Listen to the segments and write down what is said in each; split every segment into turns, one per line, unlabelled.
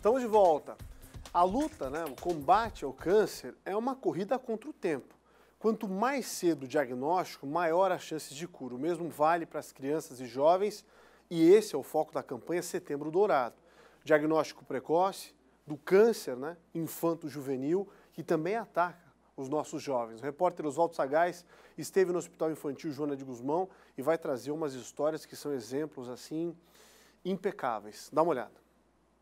Estamos de volta. A luta, né, o combate ao câncer é uma corrida contra o tempo. Quanto mais cedo o diagnóstico, maior as chances de cura. O mesmo vale para as crianças e jovens, e esse é o foco da campanha Setembro Dourado. Diagnóstico precoce do câncer né, infanto-juvenil, que também ataca os nossos jovens. O repórter Oswaldo Sagaz esteve no Hospital Infantil Joana de Guzmão e vai trazer umas histórias que são exemplos assim impecáveis. Dá uma olhada.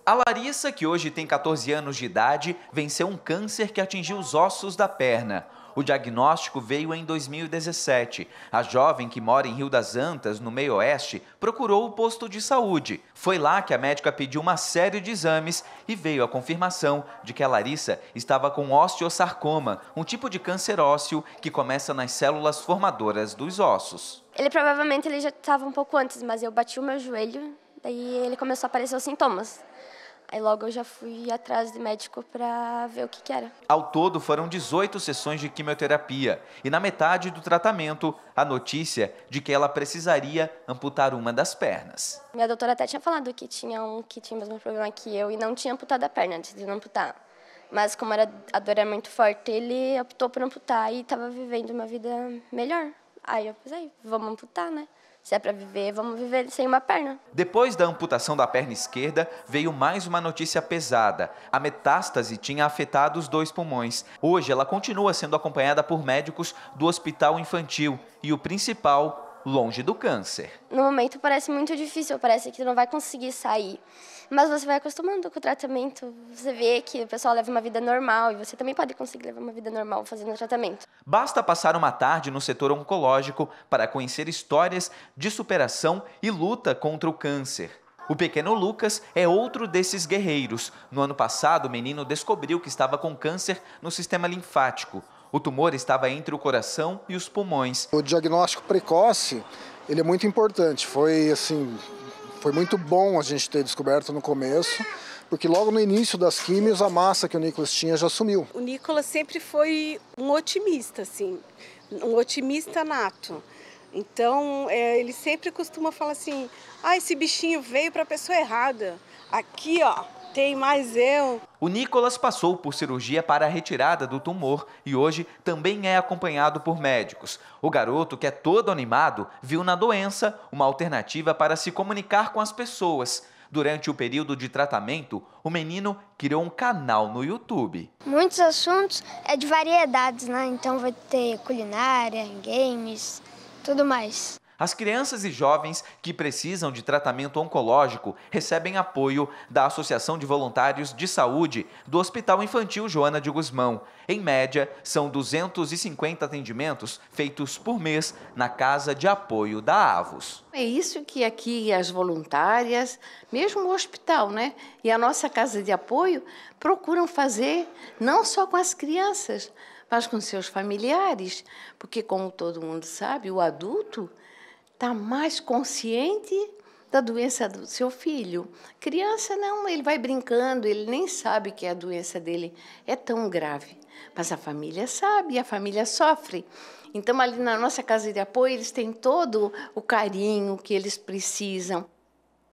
A Larissa, que hoje tem 14 anos de idade, venceu um câncer que atingiu os ossos da perna. O diagnóstico veio em 2017. A jovem que mora em Rio das Antas, no meio oeste, procurou o posto de saúde. Foi lá que a médica pediu uma série de exames e veio a confirmação de que a Larissa estava com osteosarcoma, um tipo de câncer ósseo que começa nas células formadoras dos ossos.
Ele provavelmente ele já estava um pouco antes, mas eu bati o meu joelho, daí ele começou a aparecer os sintomas. Aí logo eu já fui atrás de médico para ver o que, que, era.
Ao todo foram 18 sessões de quimioterapia e na metade do tratamento a notícia de que ela precisaria amputar uma das pernas.
Minha doutora até tinha falado que tinha um que tinha o mesmo problema que eu e não tinha amputado a perna antes de não amputar. Mas como era, a dor era muito forte, ele optou por amputar e estava vivendo uma vida melhor. Aí eu pensei, vamos amputar, né? Se é para viver, vamos viver sem uma perna.
Depois da amputação da perna esquerda, veio mais uma notícia pesada. A metástase tinha afetado os dois pulmões. Hoje, ela continua sendo acompanhada por médicos do hospital infantil e o principal, longe do câncer.
No momento parece muito difícil, parece que tu não vai conseguir sair. Mas você vai acostumando com o tratamento, você vê que o pessoal leva uma vida normal e você também pode conseguir levar uma vida normal fazendo o
tratamento. Basta passar uma tarde no setor oncológico para conhecer histórias de superação e luta contra o câncer. O pequeno Lucas é outro desses guerreiros. No ano passado, o menino descobriu que estava com câncer no sistema linfático. O tumor estava entre o coração e os pulmões. O diagnóstico precoce, ele é muito importante. Foi assim, foi muito bom a gente ter descoberto no começo, porque logo no início das químios a massa que o Nicolas tinha já sumiu. O Nicolas sempre foi um otimista, assim, um otimista nato. Então, é, ele sempre costuma falar assim: ah, esse bichinho veio para a pessoa errada. Aqui, ó, tem mais eu. O Nicolas passou por cirurgia para a retirada do tumor e hoje também é acompanhado por médicos. O garoto, que é todo animado, viu na doença uma alternativa para se comunicar com as pessoas. Durante o período de tratamento, o menino criou um canal no YouTube.
Muitos assuntos é de variedades, né? Então vai ter culinária, games, tudo mais.
As crianças e jovens que precisam de tratamento oncológico recebem apoio da Associação de Voluntários de Saúde do Hospital Infantil Joana de Guzmão. Em média, são 250 atendimentos feitos por mês na Casa de Apoio da AVOS. É isso que aqui as voluntárias, mesmo o hospital, né? E a nossa Casa de Apoio procuram fazer não só com as crianças, faz com seus familiares, porque, como todo mundo sabe, o adulto está mais consciente da doença do seu filho. Criança, não, ele vai brincando, ele nem sabe que a doença dele é tão grave. Mas a família sabe, a família sofre. Então, ali na nossa casa de apoio, eles têm todo o carinho que eles precisam.